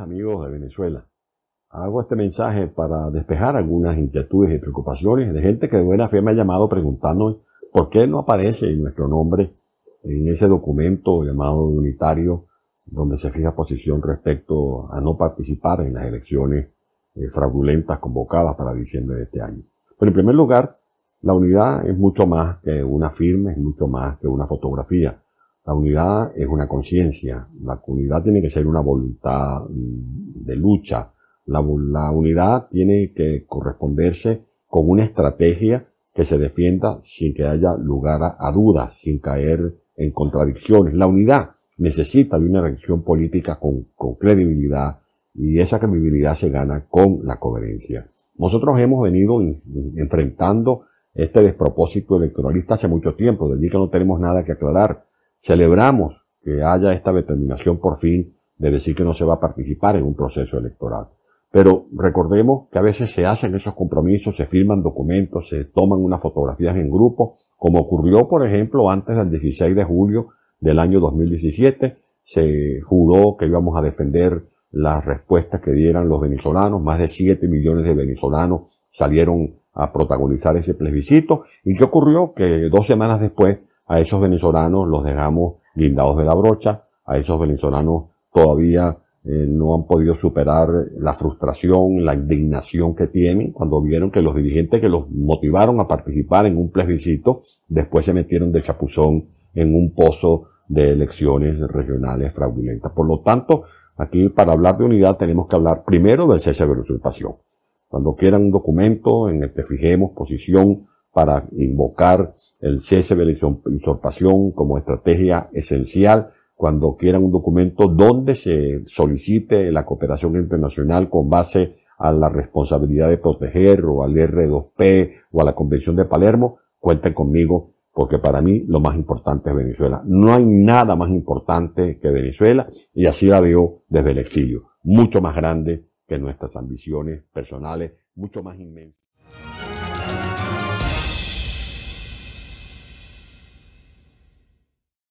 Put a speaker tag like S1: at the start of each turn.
S1: amigos de Venezuela, hago este mensaje para despejar algunas inquietudes y preocupaciones de gente que de buena fe me ha llamado preguntando por qué no aparece nuestro nombre en ese documento llamado unitario donde se fija posición respecto a no participar en las elecciones eh, fraudulentas convocadas para diciembre de este año. Pero en primer lugar, la unidad es mucho más que una firma, es mucho más que una fotografía. La unidad es una conciencia, la unidad tiene que ser una voluntad mm, de lucha, la, unidad tiene que corresponderse con una estrategia que se defienda sin que haya lugar a, dudas, sin caer en contradicciones. La unidad necesita de una reacción política con, credibilidad y esa credibilidad se gana con la coherencia. Nosotros hemos venido enfrentando este despropósito electoralista hace mucho tiempo, de que no tenemos nada que aclarar. Celebramos que haya esta determinación por fin de decir que no se va a participar en un proceso electoral. Pero recordemos que a veces se hacen esos compromisos, se firman documentos, se toman unas fotografías en grupo, como ocurrió, por ejemplo, antes del 16 de julio del año 2017, se juró que íbamos a defender las respuestas que dieran los venezolanos, más de 7 millones de venezolanos salieron a protagonizar ese plebiscito. ¿Y qué ocurrió? Que dos semanas después a esos venezolanos los dejamos blindados de la brocha, a esos venezolanos todavía eh, no han podido superar la frustración, la indignación que tienen cuando vieron que los dirigentes que los motivaron a participar en un plebiscito después se metieron de chapuzón en un pozo de elecciones regionales fraudulentas. Por lo tanto, aquí para hablar de unidad tenemos que hablar primero del cese de la usurpación. Cuando quieran un documento en el que fijemos posición para invocar el cese de la usurpación como estrategia esencial cuando quieran un documento donde se solicite la cooperación internacional con base a la responsabilidad de proteger o al R2P o a la Convención de Palermo, cuenten conmigo porque para mí lo más importante es Venezuela. No hay nada más importante que Venezuela y así la veo desde el exilio, mucho más grande que nuestras ambiciones personales, mucho más inmensa.